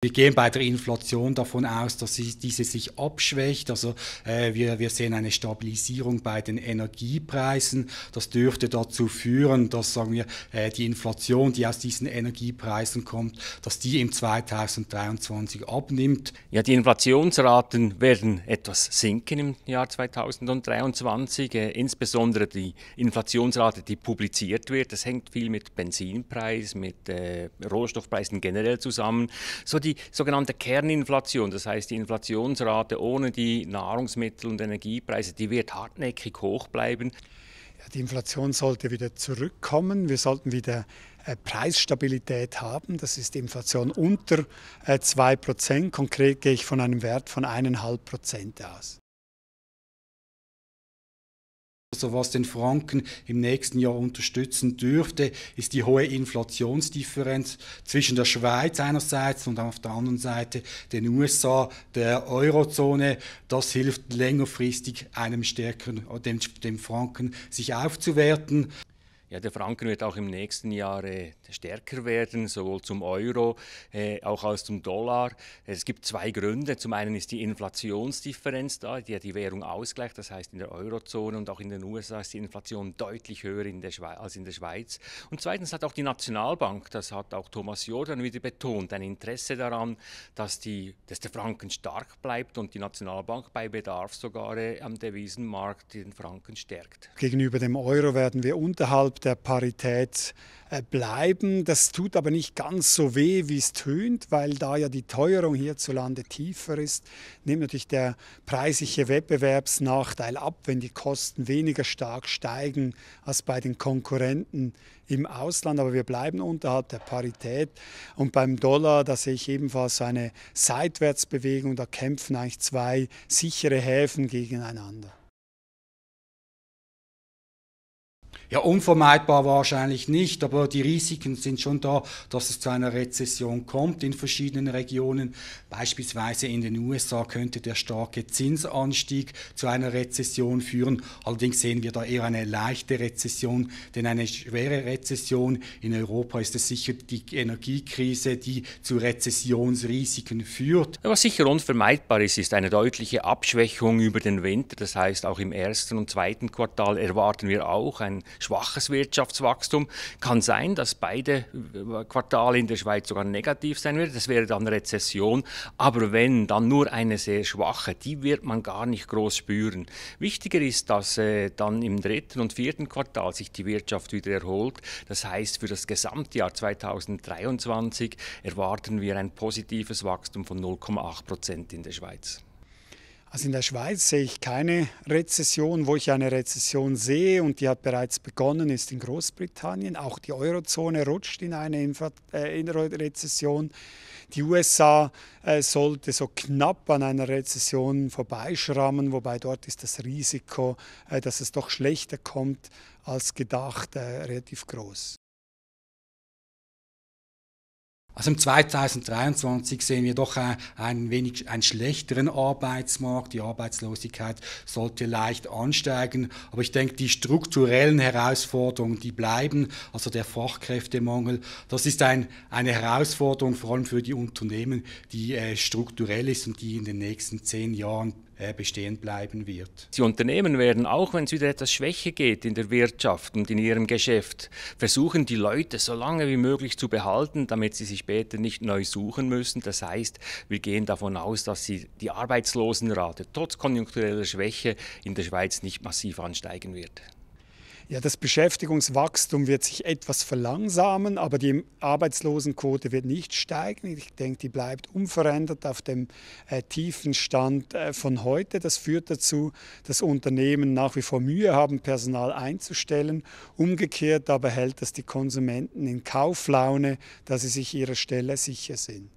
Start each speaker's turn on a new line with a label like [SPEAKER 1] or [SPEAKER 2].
[SPEAKER 1] Wir gehen bei der Inflation davon aus, dass diese sich abschwächt. Also äh, wir, wir sehen eine Stabilisierung bei den Energiepreisen. Das dürfte dazu führen, dass sagen wir, äh, die Inflation, die aus diesen Energiepreisen kommt, dass die im 2023 abnimmt.
[SPEAKER 2] Ja, die Inflationsraten werden etwas sinken im Jahr 2023, äh, insbesondere die Inflationsrate, die publiziert wird. Das hängt viel mit Benzinpreis, mit äh, Rohstoffpreisen generell zusammen. So die die sogenannte Kerninflation, das heißt die Inflationsrate ohne die Nahrungsmittel- und Energiepreise, die wird hartnäckig hoch bleiben.
[SPEAKER 3] Die Inflation sollte wieder zurückkommen. Wir sollten wieder äh, Preisstabilität haben. Das ist die Inflation unter 2%. Äh, Konkret gehe ich von einem Wert von 1,5% aus
[SPEAKER 1] also was den Franken im nächsten Jahr unterstützen dürfte, ist die hohe Inflationsdifferenz zwischen der Schweiz einerseits und auf der anderen Seite den USA, der Eurozone. Das hilft längerfristig einem stärkeren, dem, dem Franken sich aufzuwerten.
[SPEAKER 2] Ja, der Franken wird auch im nächsten Jahr äh, stärker werden, sowohl zum Euro äh, auch als zum Dollar. Es gibt zwei Gründe. Zum einen ist die Inflationsdifferenz da, die die Währung ausgleicht. Das heißt, in der Eurozone und auch in den USA ist die Inflation deutlich höher in als in der Schweiz. Und zweitens hat auch die Nationalbank, das hat auch Thomas Jordan wieder betont, ein Interesse daran, dass, die, dass der Franken stark bleibt und die Nationalbank bei Bedarf sogar äh, am Devisenmarkt den Franken stärkt.
[SPEAKER 3] Gegenüber dem Euro werden wir unterhalb der Parität äh, bleiben. Das tut aber nicht ganz so weh, wie es tönt, weil da ja die Teuerung hierzulande tiefer ist, nimmt natürlich der preisliche Wettbewerbsnachteil ab, wenn die Kosten weniger stark steigen als bei den Konkurrenten im Ausland. Aber wir bleiben unterhalb der Parität. Und beim Dollar, da sehe ich ebenfalls eine Seitwärtsbewegung. Da kämpfen eigentlich zwei sichere Häfen gegeneinander. Ja, unvermeidbar wahrscheinlich nicht, aber die Risiken sind schon da,
[SPEAKER 1] dass es zu einer Rezession kommt in verschiedenen Regionen. Beispielsweise in den USA könnte der starke Zinsanstieg zu einer Rezession führen. Allerdings sehen wir da eher eine leichte Rezession, denn eine schwere Rezession in Europa ist es sicher die Energiekrise, die zu Rezessionsrisiken führt.
[SPEAKER 2] Was sicher unvermeidbar ist, ist eine deutliche Abschwächung über den Winter. Das heißt, auch im ersten und zweiten Quartal erwarten wir auch ein schwaches Wirtschaftswachstum. Kann sein, dass beide Quartale in der Schweiz sogar negativ sein werden. Das wäre dann Rezession. Aber wenn, dann nur eine sehr schwache. Die wird man gar nicht groß spüren. Wichtiger ist, dass äh, dann im dritten und vierten Quartal sich die Wirtschaft wieder erholt. Das heißt, für das Gesamtjahr 2023 erwarten wir ein positives Wachstum von 0,8 Prozent in der Schweiz.
[SPEAKER 3] Also in der Schweiz sehe ich keine Rezession. Wo ich eine Rezession sehe, und die hat bereits begonnen, ist in Großbritannien. Auch die Eurozone rutscht in eine Infra äh, Rezession. Die USA äh, sollte so knapp an einer Rezession vorbeischrammen, wobei dort ist das Risiko, äh, dass es doch schlechter kommt als gedacht, äh, relativ groß.
[SPEAKER 1] Also im 2023 sehen wir doch äh, ein wenig, einen schlechteren Arbeitsmarkt. Die Arbeitslosigkeit sollte leicht ansteigen. Aber ich denke, die strukturellen Herausforderungen, die bleiben. Also der Fachkräftemangel, das ist ein, eine Herausforderung vor allem für die Unternehmen, die äh, strukturell ist und die in den nächsten zehn Jahren äh, bestehen bleiben wird.
[SPEAKER 2] Die Unternehmen werden, auch wenn es wieder etwas schwächer geht in der Wirtschaft und in ihrem Geschäft, versuchen die Leute so lange wie möglich zu behalten, damit sie sich später nicht neu suchen müssen. Das heißt, wir gehen davon aus, dass sie die Arbeitslosenrate trotz konjunktureller Schwäche in der Schweiz nicht massiv ansteigen wird.
[SPEAKER 3] Ja, das Beschäftigungswachstum wird sich etwas verlangsamen, aber die Arbeitslosenquote wird nicht steigen. Ich denke, die bleibt unverändert auf dem äh, tiefen Stand äh, von heute. Das führt dazu, dass Unternehmen nach wie vor Mühe haben, Personal einzustellen. Umgekehrt aber hält das die Konsumenten in Kauflaune, dass sie sich ihrer Stelle sicher sind.